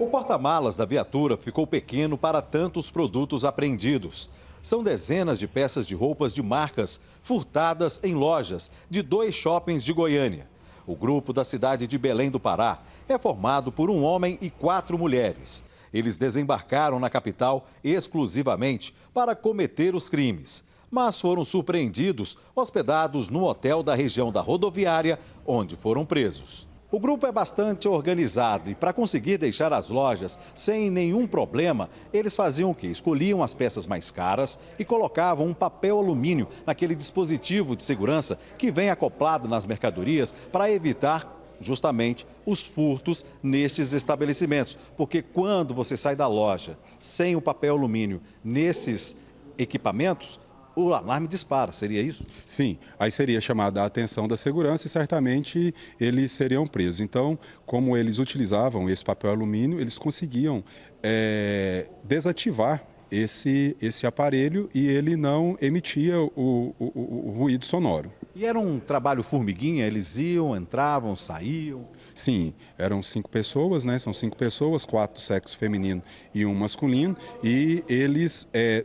O porta-malas da viatura ficou pequeno para tantos produtos apreendidos. São dezenas de peças de roupas de marcas furtadas em lojas de dois shoppings de Goiânia. O grupo da cidade de Belém do Pará é formado por um homem e quatro mulheres. Eles desembarcaram na capital exclusivamente para cometer os crimes, mas foram surpreendidos hospedados no hotel da região da rodoviária, onde foram presos. O grupo é bastante organizado e, para conseguir deixar as lojas sem nenhum problema, eles faziam o que? Escolhiam as peças mais caras e colocavam um papel alumínio naquele dispositivo de segurança que vem acoplado nas mercadorias para evitar justamente os furtos nestes estabelecimentos. Porque quando você sai da loja sem o papel alumínio nesses equipamentos, o alarme dispara, seria isso? Sim, aí seria chamada a atenção da segurança e certamente eles seriam presos. Então, como eles utilizavam esse papel alumínio, eles conseguiam é, desativar esse, esse aparelho e ele não emitia o, o, o, o, ruído sonoro. E era um trabalho formiguinha? Eles iam, entravam, saíam? Sim, eram cinco pessoas, né? São cinco pessoas, quatro do sexo feminino e um masculino, e eles. É,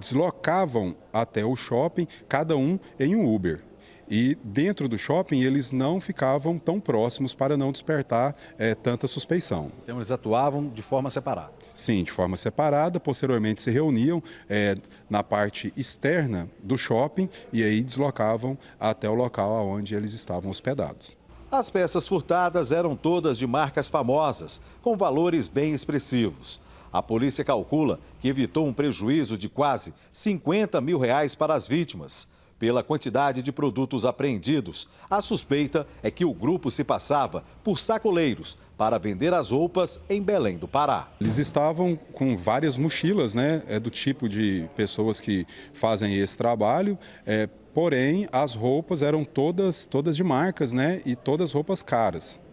deslocavam até o shopping, cada um em um Uber. E dentro do shopping eles não ficavam tão próximos para não despertar é, tanta suspeição. Então eles atuavam de forma separada? Sim, de forma separada. Posteriormente se reuniam é, na parte externa do shopping e aí deslocavam até o local onde eles estavam hospedados. As peças furtadas eram todas de marcas famosas, com valores bem expressivos. A polícia calcula que evitou um prejuízo de quase 50 mil reais para as vítimas. Pela quantidade de produtos apreendidos, a suspeita é que o grupo se passava por sacoleiros para vender as roupas em Belém do Pará. Eles estavam com várias mochilas, né? É do tipo de pessoas que fazem esse trabalho. É, porém, as roupas eram todas, todas de marcas, né? E todas roupas caras.